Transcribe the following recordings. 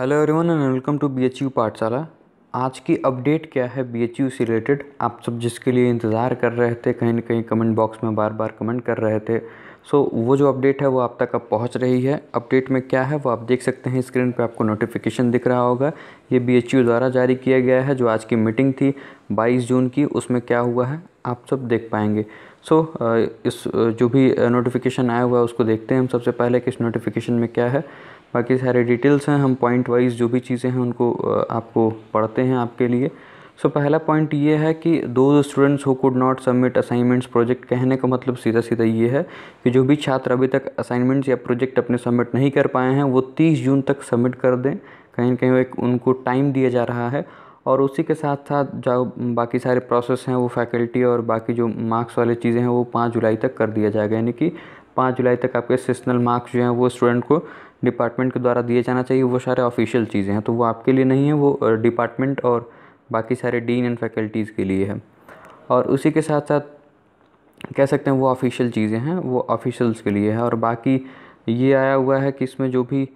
hello everyone and welcome to B H U Pathshala आज की update क्या है बी एच यू से रिलेटेड आप सब जिसके लिए इंतज़ार कर रहे थे कहीं ना कहीं कमेंट बॉक्स में बार बार कमेंट कर रहे थे सो so, वो जो अपडेट है वो आप तक अब पहुंच रही है अपडेट में क्या है वो आप देख सकते हैं स्क्रीन पे आपको नोटिफिकेशन दिख रहा होगा ये बी एच यू द्वारा जारी किया गया है जो आज की मीटिंग थी बाईस जून की उसमें क्या हुआ है आप सब देख पाएंगे सो so, इस जो भी नोटिफिकेशन आया हुआ है उसको देखते हैं हम सबसे पहले कि इस नोटिफिकेशन में क्या है बाकी सारे डिटेल्स हैं हम पॉइंट वाइज जो भी चीज़ें हैं उनको आपको पढ़ते हैं आपके लिए सो so, पहला पॉइंट ये है कि दो students who could not submit assignments project कहने का मतलब सीधा सीधा ये है कि जो भी छात्र अभी तक असाइनमेंट्स या प्रोजेक्ट अपने सबमिट नहीं कर पाए हैं वो 30 जून तक सबमिट कर दें कहीं कहीं एक उनको टाइम दिया जा रहा है और उसी के साथ साथ जो बाकी सारे प्रोसेस हैं वो फैकल्टी और बाकी जो मार्क्स वाली चीज़ें हैं वो पाँच जुलाई तक कर दिया जाएगा यानी कि पाँच जुलाई तक आपके सेशनल मार्क्स जो हैं वो स्टूडेंट को डिपार्टमेंट के द्वारा दिए जाना चाहिए वो सारे ऑफिशियल चीज़ें हैं तो वो आपके लिए नहीं है वो डिपार्टमेंट और बाकी सारे डीन एंड फैकल्टीज़ के लिए है और उसी के साथ साथ कह सकते हैं वो ऑफिशियल चीज़ें हैं वो ऑफिशियल्स के लिए है और बाकी ये आया हुआ है कि इसमें जो भी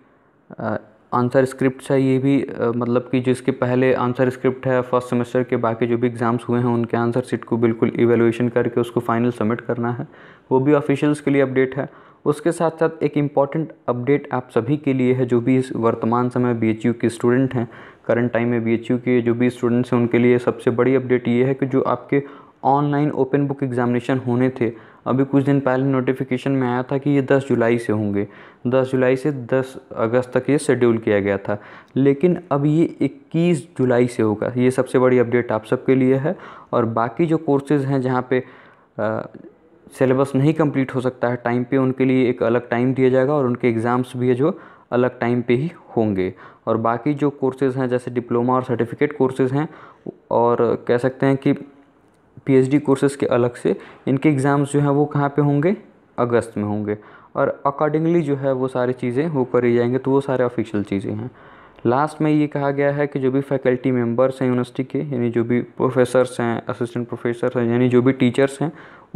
आंसर स्क्रिप्ट है ये भी मतलब कि जिसके पहले आंसर स्क्रिप्ट है फर्स्ट सेमेस्टर के बाकी जो भी एग्ज़ाम्स हुए हैं उनके आंसर सीट को बिल्कुल इवेलुएशन करके उसको फाइनल सबमिट करना है वो भी ऑफिशियल्स के लिए अपडेट है उसके साथ साथ एक इम्पॉर्टेंट अपडेट आप सभी के लिए है जो भी इस वर्तमान समय बी के स्टूडेंट हैं करंट टाइम में बी के जो भी स्टूडेंट्स हैं उनके लिए सबसे बड़ी अपडेट ये है कि जो आपके ऑनलाइन ओपन बुक एग्जामिनेशन होने थे अभी कुछ दिन पहले नोटिफिकेशन में आया था कि ये 10 जुलाई से होंगे 10 जुलाई से 10 अगस्त तक ये शेड्यूल किया गया था लेकिन अब ये 21 जुलाई से होगा ये सबसे बड़ी अपडेट आप सबके लिए है और बाकी जो कोर्सेज़ हैं जहाँ पे सिलेबस नहीं कंप्लीट हो सकता है टाइम पे उनके लिए एक अलग टाइम दिया जाएगा और उनके एग्ज़ाम्स भी है जो अलग टाइम पे ही होंगे और बाकी जो कोर्सेज़ हैं जैसे डिप्लोमा और सर्टिफिकेट कोर्सेज़ हैं और कह सकते हैं कि पीएचडी कोर्सेज़ के अलग से इनके एग्ज़ाम्स जो हैं वो कहाँ पे होंगे अगस्त में होंगे और अकॉर्डिंगली जो है वो सारी चीज़ें वो करी जाएंगे तो वो सारे ऑफिशियल चीज़ें हैं लास्ट में ये कहा गया है कि जो भी फैकल्टी मेम्बर्स हैं यूनिवर्सिटी के यानी जो भी प्रोफेसर्स हैं असिस्टेंट प्रोफेसर हैं यानी जो भी टीचर्स हैं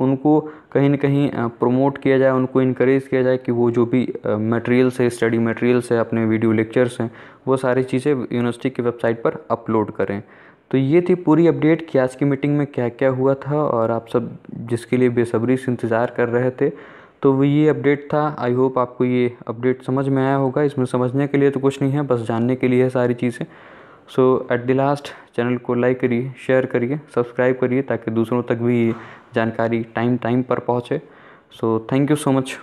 उनको कहीं ना कहीं प्रमोट किया जाए उनको इनक्रेज किया जाए कि वो जो भी मटेरियल्स है स्टडी मटेरियल्स है अपने वीडियो लेक्चर्स हैं वो सारी चीज़ें यूनिवर्सिटी की वेबसाइट पर अपलोड करें तो ये थी पूरी अपडेट कि आज की मीटिंग में क्या क्या हुआ था और आप सब जिसके लिए बेसब्री से इंतज़ार कर रहे थे तो वो ये अपडेट था आई होप आपको ये अपडेट समझ में आया होगा इसमें समझने के लिए तो कुछ नहीं है बस जानने के लिए है सारी चीज़ें so at the last channel को लाइक करिए शेयर करिए सब्सक्राइब करिए ताकि दूसरों तक भी ये जानकारी टाइम टाइम पर पहुँचे so thank you so much